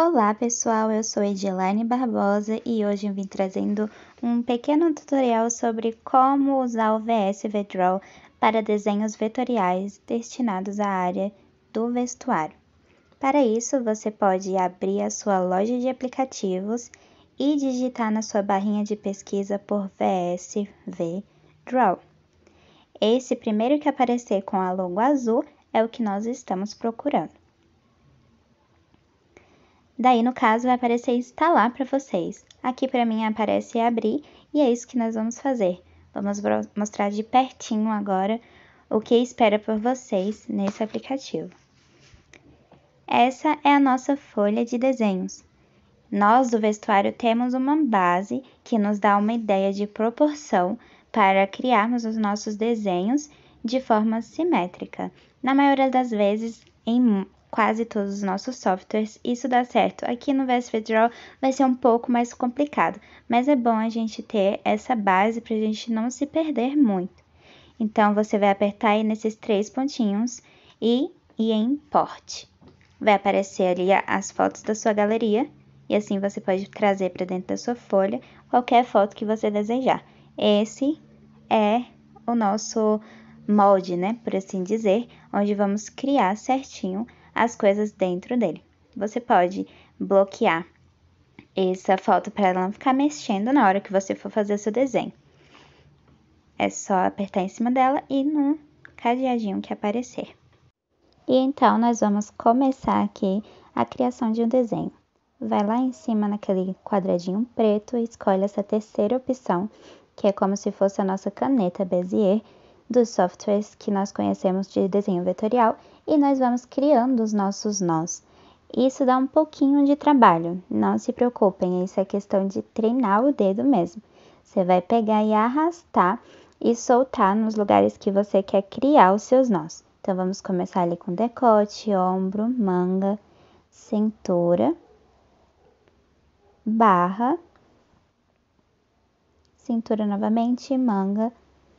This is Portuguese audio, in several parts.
Olá pessoal, eu sou Edilane Barbosa e hoje eu vim trazendo um pequeno tutorial sobre como usar o VS VDraw para desenhos vetoriais destinados à área do vestuário. Para isso, você pode abrir a sua loja de aplicativos e digitar na sua barrinha de pesquisa por VSV Draw. Esse primeiro que aparecer com a logo azul é o que nós estamos procurando. Daí, no caso, vai aparecer instalar para vocês. Aqui para mim aparece abrir e é isso que nós vamos fazer. Vamos mostrar de pertinho agora o que espera por vocês nesse aplicativo. Essa é a nossa folha de desenhos. Nós do vestuário temos uma base que nos dá uma ideia de proporção para criarmos os nossos desenhos de forma simétrica. Na maioria das vezes, em quase todos os nossos softwares, isso dá certo. Aqui no VS Federal vai ser um pouco mais complicado, mas é bom a gente ter essa base para a gente não se perder muito. Então, você vai apertar aí nesses três pontinhos e ir em Importe. Vai aparecer ali as fotos da sua galeria e assim você pode trazer para dentro da sua folha qualquer foto que você desejar. Esse é o nosso molde, né, por assim dizer, onde vamos criar certinho as coisas dentro dele. Você pode bloquear essa foto para ela não ficar mexendo na hora que você for fazer o seu desenho. É só apertar em cima dela e num cadeadinho que aparecer. E então nós vamos começar aqui a criação de um desenho. Vai lá em cima naquele quadradinho preto e escolhe essa terceira opção, que é como se fosse a nossa caneta Bezier, dos softwares que nós conhecemos de desenho vetorial e nós vamos criando os nossos nós. Isso dá um pouquinho de trabalho, não se preocupem, isso é questão de treinar o dedo mesmo. Você vai pegar e arrastar e soltar nos lugares que você quer criar os seus nós. Então vamos começar ali com decote, ombro, manga, cintura, barra, cintura novamente, manga,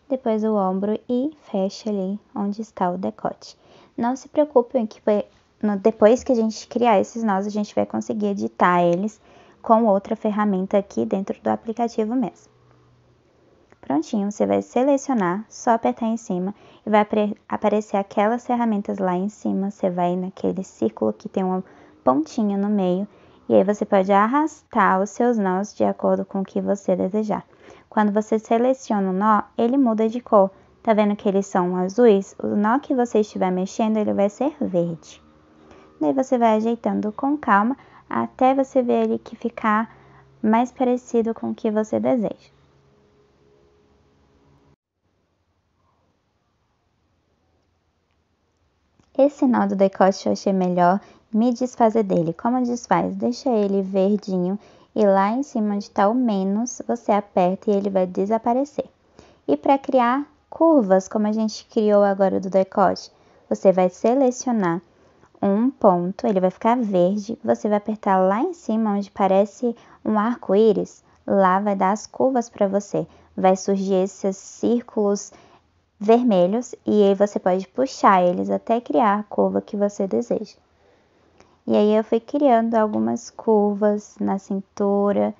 depois o ombro e fecha ali onde está o decote. Não se preocupem que depois que a gente criar esses nós, a gente vai conseguir editar eles com outra ferramenta aqui dentro do aplicativo mesmo. Prontinho, você vai selecionar, só apertar em cima e vai aparecer aquelas ferramentas lá em cima. Você vai naquele círculo que tem uma pontinha no meio e aí você pode arrastar os seus nós de acordo com o que você desejar. Quando você seleciona o nó, ele muda de cor. Tá vendo que eles são azuis? O nó que você estiver mexendo, ele vai ser verde. Daí você vai ajeitando com calma até você ver ele que ficar mais parecido com o que você deseja. Esse nó do decote eu achei melhor me desfazer dele. Como desfaz? Deixa ele verdinho e lá em cima onde está o menos, você aperta e ele vai desaparecer. E para criar curvas, como a gente criou agora do decote, você vai selecionar um ponto, ele vai ficar verde, você vai apertar lá em cima onde parece um arco-íris, lá vai dar as curvas para você. Vai surgir esses círculos vermelhos e aí você pode puxar eles até criar a curva que você deseja. E aí eu fui criando algumas curvas na cintura.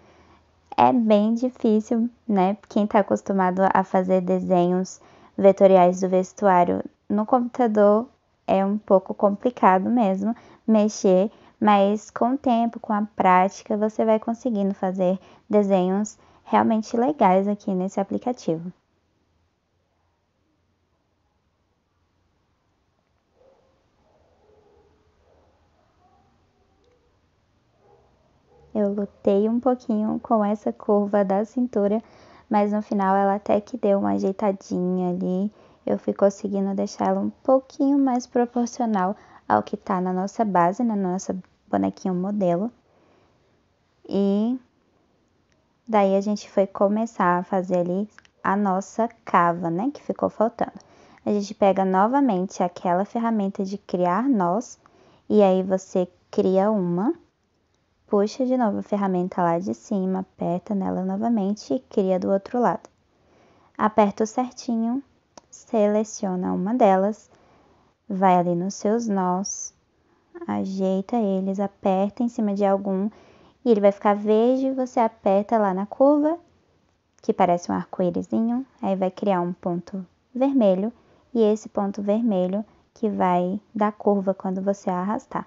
É bem difícil, né? Quem está acostumado a fazer desenhos vetoriais do vestuário no computador é um pouco complicado mesmo mexer, mas com o tempo, com a prática, você vai conseguindo fazer desenhos realmente legais aqui nesse aplicativo. Eu lutei um pouquinho com essa curva da cintura, mas no final ela até que deu uma ajeitadinha ali. Eu fui conseguindo deixá-la um pouquinho mais proporcional ao que tá na nossa base, na né, nossa bonequinha modelo. E daí a gente foi começar a fazer ali a nossa cava, né, que ficou faltando. A gente pega novamente aquela ferramenta de criar nós, e aí você cria uma puxa de novo a ferramenta lá de cima, aperta nela novamente e cria do outro lado. Aperta o certinho, seleciona uma delas, vai ali nos seus nós, ajeita eles, aperta em cima de algum e ele vai ficar verde, você aperta lá na curva, que parece um arco-írisinho, aí vai criar um ponto vermelho e esse ponto vermelho que vai dar curva quando você arrastar.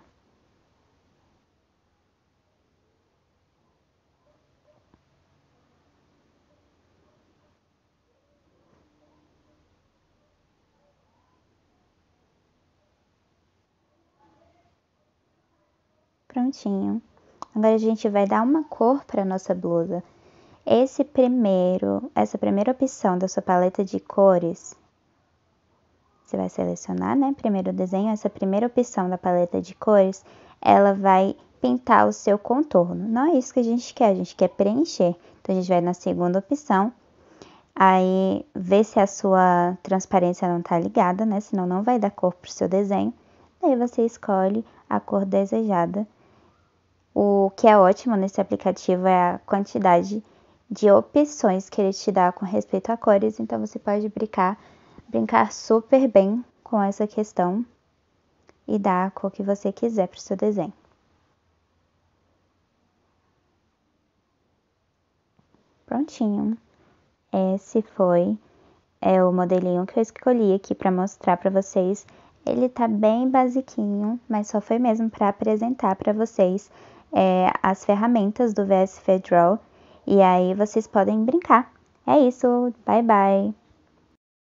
prontinho. Agora a gente vai dar uma cor para nossa blusa. Esse primeiro, essa primeira opção da sua paleta de cores, você vai selecionar, né, primeiro desenho, essa primeira opção da paleta de cores, ela vai pintar o seu contorno. Não é isso que a gente quer, a gente quer preencher. Então a gente vai na segunda opção, aí vê se a sua transparência não tá ligada, né, senão não vai dar cor pro seu desenho. Daí você escolhe a cor desejada o que é ótimo nesse aplicativo é a quantidade de opções que ele te dá com respeito a cores, então você pode brincar, brincar super bem com essa questão e dar a cor que você quiser para o seu desenho. Prontinho. Esse foi é, o modelinho que eu escolhi aqui para mostrar para vocês. Ele tá bem basiquinho, mas só foi mesmo para apresentar para vocês é, as ferramentas do VS Federal e aí vocês podem brincar. É isso, bye bye!